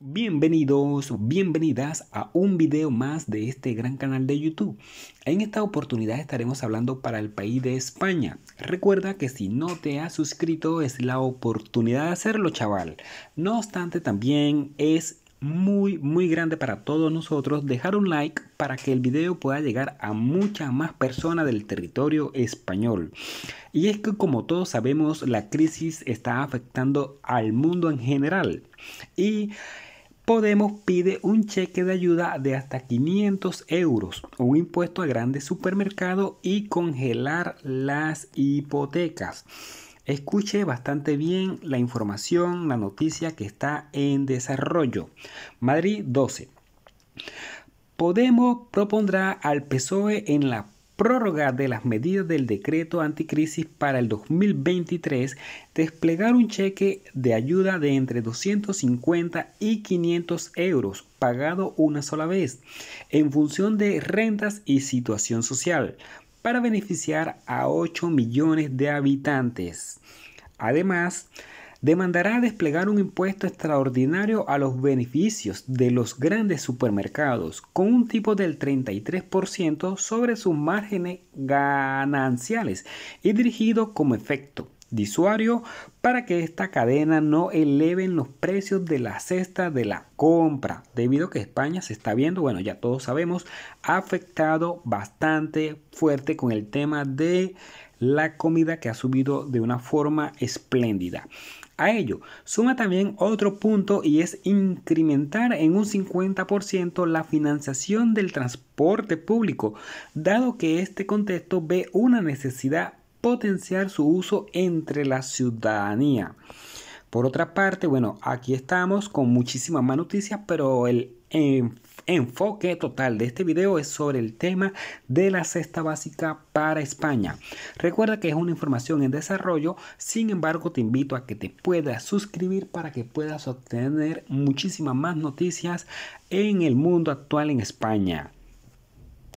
Bienvenidos, bienvenidas a un video más de este gran canal de YouTube. En esta oportunidad estaremos hablando para el país de España. Recuerda que si no te has suscrito es la oportunidad de hacerlo, chaval. No obstante, también es muy muy grande para todos nosotros dejar un like para que el video pueda llegar a muchas más personas del territorio español. Y es que como todos sabemos la crisis está afectando al mundo en general y Podemos pide un cheque de ayuda de hasta 500 euros, un impuesto a grandes supermercados y congelar las hipotecas. Escuche bastante bien la información, la noticia que está en desarrollo. Madrid 12. Podemos propondrá al PSOE en la prórroga de las medidas del decreto anticrisis para el 2023 desplegar un cheque de ayuda de entre 250 y 500 euros pagado una sola vez en función de rentas y situación social para beneficiar a 8 millones de habitantes. Además, demandará desplegar un impuesto extraordinario a los beneficios de los grandes supermercados con un tipo del 33% sobre sus márgenes gananciales y dirigido como efecto de usuario para que esta cadena no eleven los precios de la cesta de la compra, debido a que España se está viendo, bueno, ya todos sabemos, afectado bastante fuerte con el tema de la comida que ha subido de una forma espléndida. A ello, suma también otro punto y es incrementar en un 50% la financiación del transporte público, dado que este contexto ve una necesidad potenciar su uso entre la ciudadanía. Por otra parte, bueno, aquí estamos con muchísimas más noticias, pero el enfoque total de este video es sobre el tema de la cesta básica para España. Recuerda que es una información en desarrollo, sin embargo te invito a que te puedas suscribir para que puedas obtener muchísimas más noticias en el mundo actual en España.